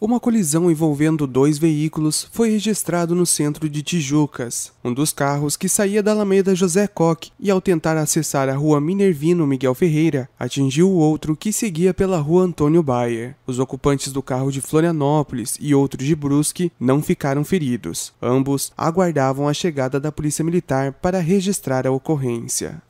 Uma colisão envolvendo dois veículos foi registrado no centro de Tijucas. Um dos carros que saía da Alameda José Coque e ao tentar acessar a rua Minervino Miguel Ferreira, atingiu o outro que seguia pela rua Antônio Bayer. Os ocupantes do carro de Florianópolis e outro de Brusque não ficaram feridos. Ambos aguardavam a chegada da Polícia Militar para registrar a ocorrência.